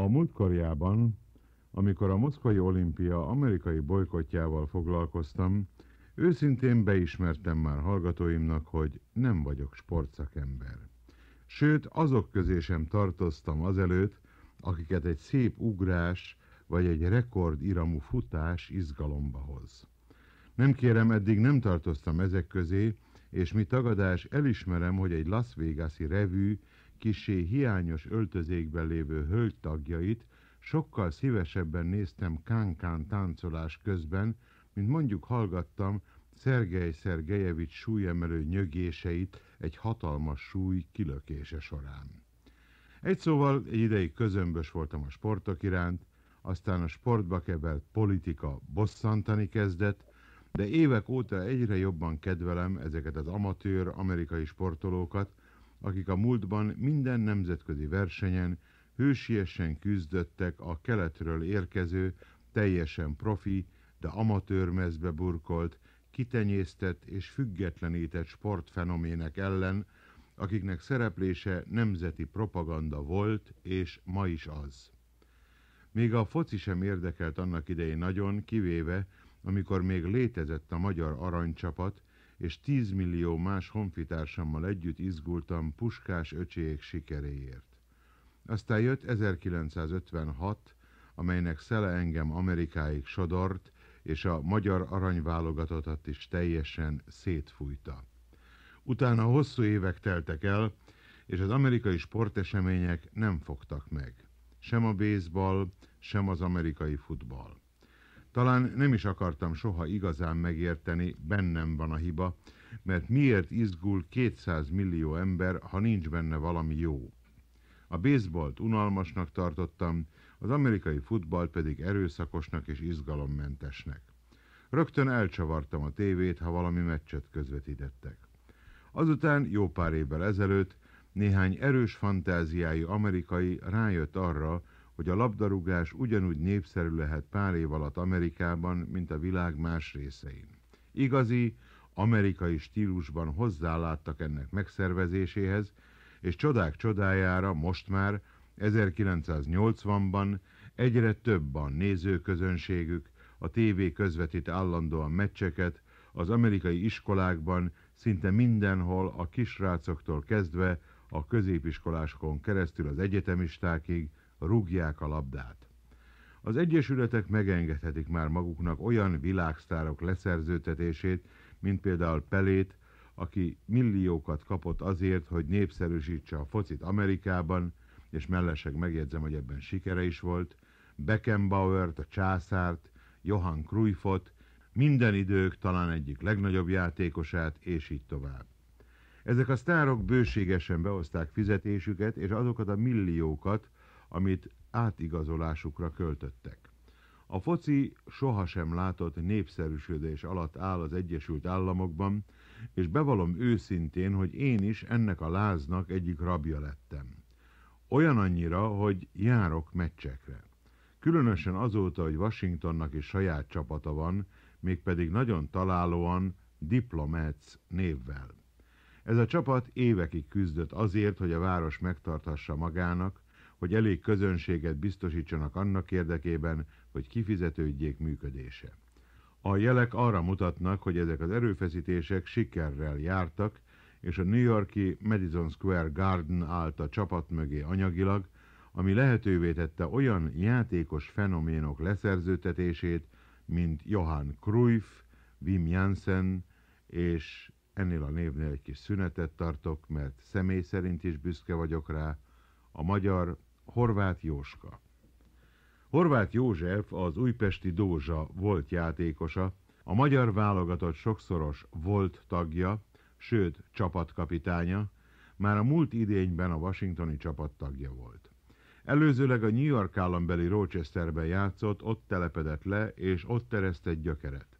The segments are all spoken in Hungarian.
A múltkorjában, amikor a moszkvai olimpia amerikai bolykotjával foglalkoztam, őszintén beismertem már hallgatóimnak, hogy nem vagyok sportszakember. Sőt, azok közé sem tartoztam azelőtt, akiket egy szép ugrás vagy egy rekord iramú futás izgalomba hoz. Nem kérem, eddig nem tartoztam ezek közé, és mi tagadás elismerem, hogy egy Las Vegas-i revű kisé hiányos öltözékben lévő tagjait sokkal szívesebben néztem kánkán táncolás közben, mint mondjuk hallgattam Szergej Szergejevics súlyemelő nyögéseit egy hatalmas súly kilökése során. Egy szóval egy ideig közömbös voltam a sportok iránt, aztán a sportba kevelt politika bosszantani kezdett, de évek óta egyre jobban kedvelem ezeket az amatőr amerikai sportolókat, akik a múltban minden nemzetközi versenyen hősiesen küzdöttek a keletről érkező, teljesen profi, de amatőr mezbe burkolt, kitenyésztett és függetlenített sportfenomének ellen, akiknek szereplése nemzeti propaganda volt, és ma is az. Még a foci sem érdekelt annak idején nagyon, kivéve, amikor még létezett a magyar aranycsapat, és tízmillió más honfitársammal együtt izgultam Puskás öcsék sikeréért. Aztán jött 1956, amelynek szele engem Amerikáig sodort, és a magyar aranyválogatottat is teljesen szétfújta. Utána hosszú évek teltek el, és az amerikai sportesemények nem fogtak meg. Sem a baseball, sem az amerikai futball. Talán nem is akartam soha igazán megérteni, bennem van a hiba, mert miért izgul 200 millió ember, ha nincs benne valami jó. A baseballt unalmasnak tartottam, az amerikai futball pedig erőszakosnak és izgalommentesnek. Rögtön elcsavartam a tévét, ha valami meccset közvetítettek. Azután jó pár évvel ezelőtt néhány erős fantáziájú amerikai rájött arra, hogy a labdarúgás ugyanúgy népszerű lehet pár év alatt Amerikában, mint a világ más részein. Igazi, amerikai stílusban hozzáláttak ennek megszervezéséhez, és csodák csodájára most már 1980-ban egyre több a nézőközönségük, a tévé közvetít állandóan meccseket, az amerikai iskolákban szinte mindenhol a kisrácoktól kezdve a középiskoláskon keresztül az egyetemistákig, rúgják a labdát. Az egyesületek megengedhetik már maguknak olyan világsztárok leszerzőtetését, mint például Pelét, aki milliókat kapott azért, hogy népszerűsítse a focit Amerikában, és mellesleg megjegyzem, hogy ebben sikere is volt, Beckenbauert, a császárt, Johann Cruyffot, minden idők talán egyik legnagyobb játékosát, és így tovább. Ezek a sztárok bőségesen behozták fizetésüket, és azokat a milliókat, amit átigazolásukra költöttek. A foci sohasem látott népszerűsödés alatt áll az Egyesült Államokban, és bevalom őszintén, hogy én is ennek a láznak egyik rabja lettem. Olyan annyira, hogy járok meccsekre. Különösen azóta, hogy Washingtonnak is saját csapata van, mégpedig nagyon találóan Diplomats névvel. Ez a csapat évekig küzdött azért, hogy a város megtarthassa magának, hogy elég közönséget biztosítsanak annak érdekében, hogy kifizetődjék működése. A jelek arra mutatnak, hogy ezek az erőfeszítések sikerrel jártak, és a New Yorki Madison Square Garden állt a csapat mögé anyagilag, ami lehetővé tette olyan játékos fenoménok leszerzőtetését, mint Johann Cruyff, Wim Jansen, és ennél a névnél egy kis szünetet tartok, mert személy szerint is büszke vagyok rá, a magyar Horváth Jóska. Horváth József az újpesti Dózsa volt játékosa, a magyar válogatott sokszoros volt tagja, sőt csapatkapitánya, már a múlt idényben a washingtoni csapat tagja volt. Előzőleg a New York állambeli Rochesterben játszott, ott telepedett le, és ott teresztett gyökeret.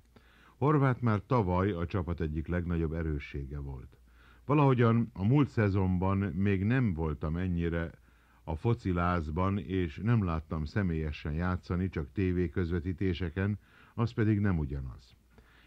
Horváth már tavaly a csapat egyik legnagyobb erőssége volt. Valahogyan a múlt szezonban még nem voltam ennyire a focilázban, és nem láttam személyesen játszani, csak TV közvetítéseken, az pedig nem ugyanaz.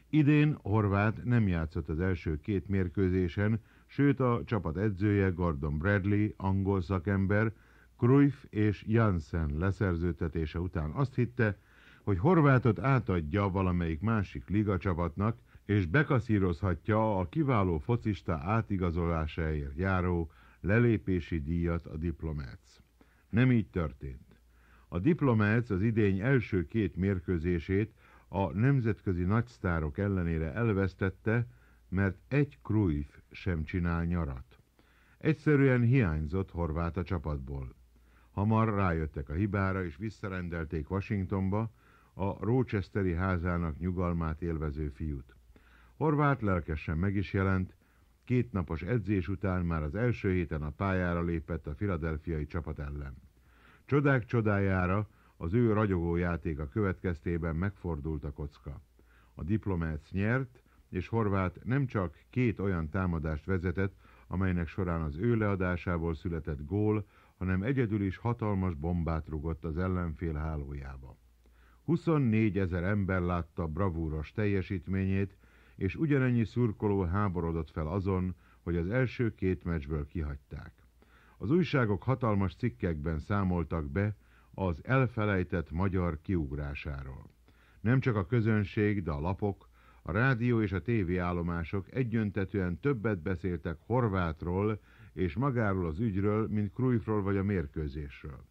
Idén Horváth nem játszott az első két mérkőzésen, sőt a csapat edzője Gordon Bradley, angol szakember, Cruyff és Janssen leszerződtetése után azt hitte, hogy Horvátot átadja valamelyik másik liga csapatnak, és bekaszírozhatja a kiváló focista átigazolásáért járó lelépési díjat a Diplomác. Nem így történt. A Diplomác az idény első két mérkőzését a nemzetközi nagysztárok ellenére elvesztette, mert egy Cruyff sem csinál nyarat. Egyszerűen hiányzott Horvát a csapatból. Hamar rájöttek a hibára, és visszarendelték Washingtonba a Rochesteri házának nyugalmát élvező fiút. Horváth lelkesen meg is jelent, Két napos edzés után már az első héten a pályára lépett a filadelfiai csapat ellen. Csodák csodájára az ő ragyogó játéka következtében megfordult a kocka. A diplomát nyert, és Horváth nem csak két olyan támadást vezetett, amelynek során az ő leadásából született gól, hanem egyedül is hatalmas bombát rugott az ellenfél hálójába. 24 ezer ember látta bravúros teljesítményét, és ugyanennyi szurkoló háborodott fel azon, hogy az első két meccsből kihagyták. Az újságok hatalmas cikkekben számoltak be az elfelejtett magyar kiugrásáról. Nem csak a közönség, de a lapok, a rádió és a állomások egyöntetően többet beszéltek Horvátról és magáról az ügyről, mint Krujfról vagy a mérkőzésről.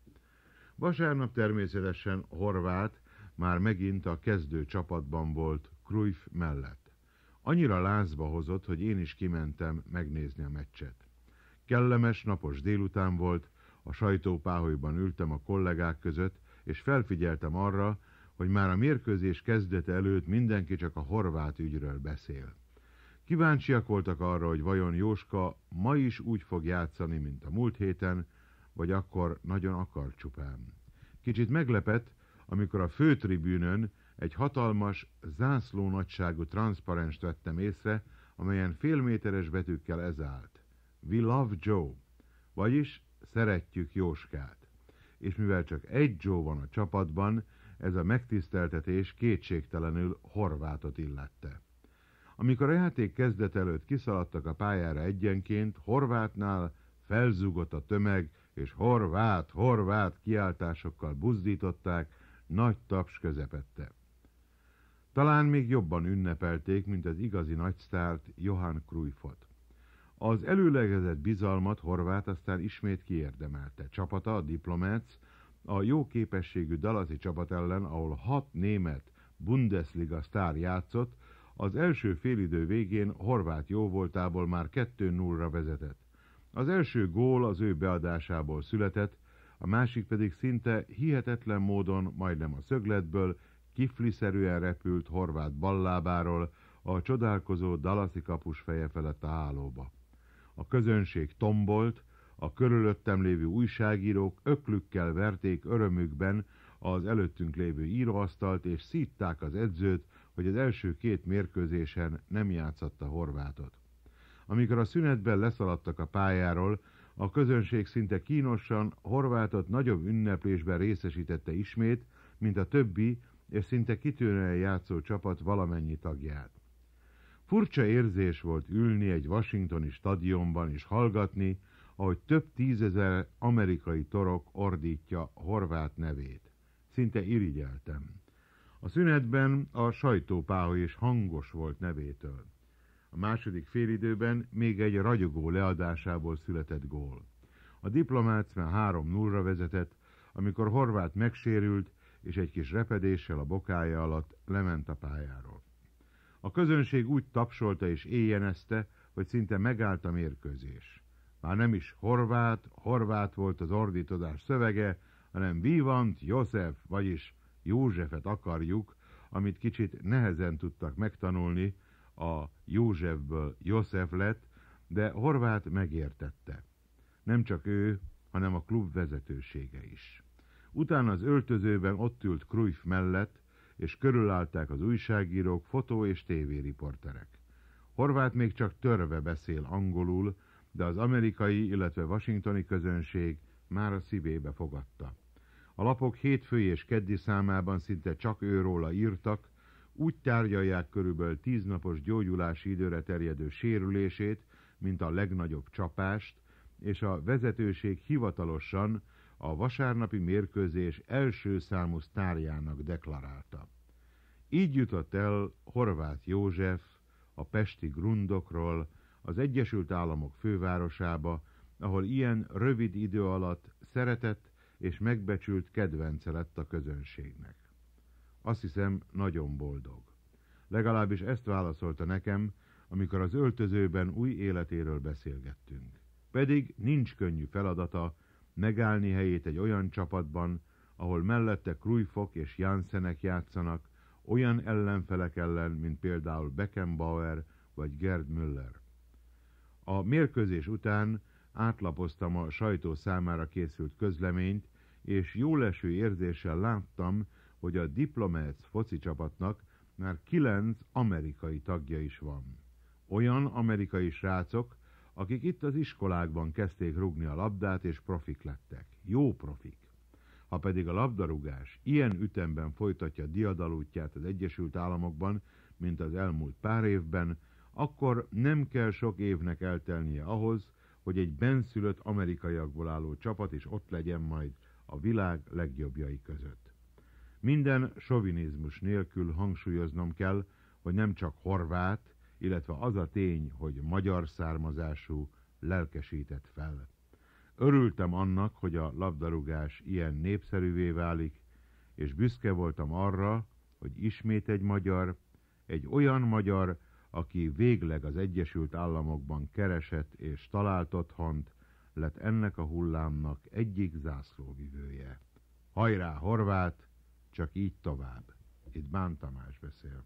Vasárnap természetesen Horvát már megint a kezdő csapatban volt Krujf mellett. Annyira lázba hozott, hogy én is kimentem megnézni a meccset. Kellemes, napos délután volt, a sajtópáholyban ültem a kollégák között, és felfigyeltem arra, hogy már a mérkőzés kezdete előtt mindenki csak a horvát ügyről beszél. Kíváncsiak voltak arra, hogy vajon Jóska ma is úgy fog játszani, mint a múlt héten, vagy akkor nagyon akar csupán. Kicsit meglepett, amikor a főtribűnön egy hatalmas, zászló nagyságú transzparenst vettem észre, amelyen félméteres betűkkel ez állt. We love Joe, vagyis szeretjük Jóskát. És mivel csak egy Joe van a csapatban, ez a megtiszteltetés kétségtelenül Horvátot illette. Amikor a játék kezdet előtt kiszaladtak a pályára egyenként, Horvátnál felzúgott a tömeg, és horvát, horvát kiáltásokkal buzdították, nagy taps közepette. Talán még jobban ünnepelték, mint az igazi nagysztárt Johann Cruyffot. Az előlegezett bizalmat Horváth aztán ismét kiérdemelte. Csapata, a Diplomec, a jó képességű dalazi csapat ellen, ahol hat német Bundesliga sztár játszott, az első félidő végén Horváth jóvoltából már 2-0-ra vezetett. Az első gól az ő beadásából született, a másik pedig szinte hihetetlen módon, majdnem a szögletből, kifliszerűen repült horvát ballábáról a csodálkozó dalaszi kapus feje felett a hálóba. A közönség tombolt, a körülöttem lévő újságírók öklükkel verték örömükben az előttünk lévő íróasztalt, és szítták az edzőt, hogy az első két mérkőzésen nem játszatta Horvátot. Amikor a szünetben leszaladtak a pályáról, a közönség szinte kínosan Horvátot nagyobb ünneplésben részesítette ismét, mint a többi és szinte kitűnően játszó csapat valamennyi tagját. Furcsa érzés volt ülni egy washingtoni stadionban és hallgatni, ahogy több tízezer amerikai torok ordítja Horvát nevét. Szinte irigyeltem. A szünetben a sajtópáho is hangos volt nevétől. A második félidőben még egy ragyogó leadásából született gól. A diplomát már 3-0-ra vezetett, amikor Horváth megsérült, és egy kis repedéssel a bokája alatt lement a pályáról. A közönség úgy tapsolta és éjjenezte, hogy szinte megállt a mérkőzés. Már nem is horvát, horvát volt az ordítozás szövege, hanem Vivant József, vagyis Józsefet akarjuk, amit kicsit nehezen tudtak megtanulni, a Józsefből József lett, de Horváth megértette. Nem csak ő, hanem a klub vezetősége is. Utána az öltözőben ott ült Cruyff mellett, és körülállták az újságírók, fotó- és tévériporterek. Horváth még csak törve beszél angolul, de az amerikai, illetve washingtoni közönség már a szívébe fogadta. A lapok hétfői és keddi számában szinte csak őróla írtak, úgy tárgyalják körülbelül tíznapos gyógyulási időre terjedő sérülését, mint a legnagyobb csapást, és a vezetőség hivatalosan a vasárnapi mérkőzés első számú sztárjának deklarálta. Így jutott el Horváth József a pesti grundokról az Egyesült Államok fővárosába, ahol ilyen rövid idő alatt szeretett és megbecsült kedvence lett a közönségnek. Azt hiszem, nagyon boldog. Legalábbis ezt válaszolta nekem, amikor az öltözőben új életéről beszélgettünk. Pedig nincs könnyű feladata megállni helyét egy olyan csapatban, ahol mellette Krujfok és Janszenek játszanak, olyan ellenfelek ellen, mint például Beckenbauer vagy Gerd Müller. A mérkőzés után átlapoztam a sajtó számára készült közleményt, és jóleső érzéssel láttam, hogy a Diplomats foci csapatnak már kilenc amerikai tagja is van. Olyan amerikai srácok, akik itt az iskolákban kezdték rugni a labdát, és profik lettek. Jó profik. Ha pedig a labdarúgás ilyen ütemben folytatja diadalútját az Egyesült Államokban, mint az elmúlt pár évben, akkor nem kell sok évnek eltelnie ahhoz, hogy egy benszülött amerikaiakból álló csapat is ott legyen majd a világ legjobbjai között. Minden sovinizmus nélkül hangsúlyoznom kell, hogy nem csak horvát, illetve az a tény, hogy magyar származású lelkesített fel. Örültem annak, hogy a labdarúgás ilyen népszerűvé válik, és büszke voltam arra, hogy ismét egy magyar, egy olyan magyar, aki végleg az Egyesült Államokban keresett és talált otthont, lett ennek a hullámnak egyik zászlóvivője. Hajrá, horvát! Csak így tovább. Itt Bán Tamás beszél.